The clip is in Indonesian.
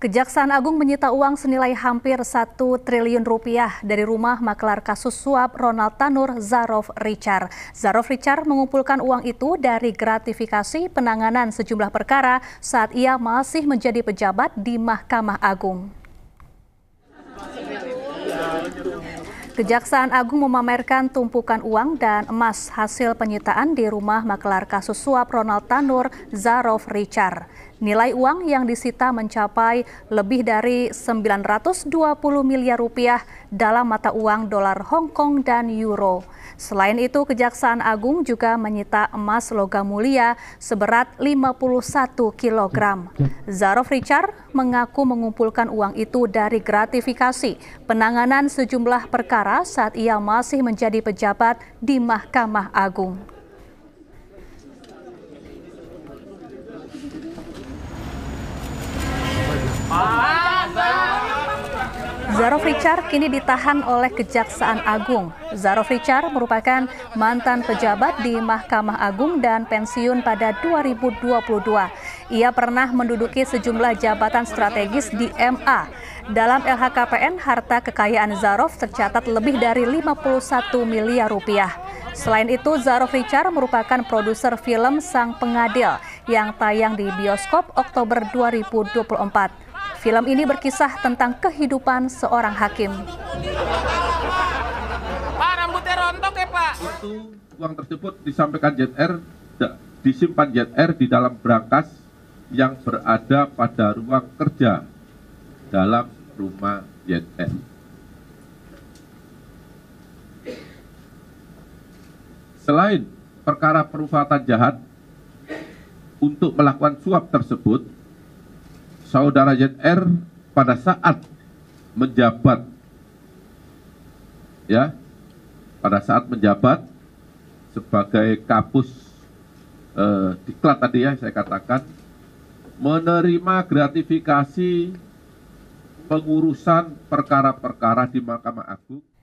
Kejaksaan Agung menyita uang senilai hampir 1 triliun rupiah dari rumah maklar kasus suap Ronald Tanur Zarov Richard. Zarov Richard mengumpulkan uang itu dari gratifikasi penanganan sejumlah perkara saat ia masih menjadi pejabat di Mahkamah Agung. Kejaksaan Agung memamerkan tumpukan uang dan emas hasil penyitaan di rumah maklar kasus suap Ronald Tanur Zarov Richard. Nilai uang yang disita mencapai lebih dari 920 miliar rupiah dalam mata uang dolar Hong Kong dan euro. Selain itu, Kejaksaan Agung juga menyita emas logam mulia seberat 51 kg. Zarov Richard mengaku mengumpulkan uang itu dari gratifikasi penanganan sejumlah perkara saat ia masih menjadi pejabat di Mahkamah Agung. Zarov Richard kini ditahan oleh Kejaksaan Agung. Zarov Richard merupakan mantan pejabat di Mahkamah Agung dan pensiun pada 2022. Ia pernah menduduki sejumlah jabatan strategis di MA. Dalam LHKPN, harta kekayaan Zarov tercatat lebih dari 51 miliar rupiah. Selain itu, Zarov Richard merupakan produser film Sang Pengadil yang tayang di bioskop Oktober 2024. Film ini berkisah tentang kehidupan seorang hakim. Pak, rambutnya rontok ya Pak. uang tersebut disampaikan JR, disimpan JR di dalam berangkas yang berada pada ruang kerja dalam rumah JR. Selain perkara perufatan jahat, untuk melakukan suap tersebut, saudara ZR pada saat menjabat ya pada saat menjabat sebagai kapus eh, diklat tadi ya saya katakan menerima gratifikasi pengurusan perkara-perkara di Mahkamah Agung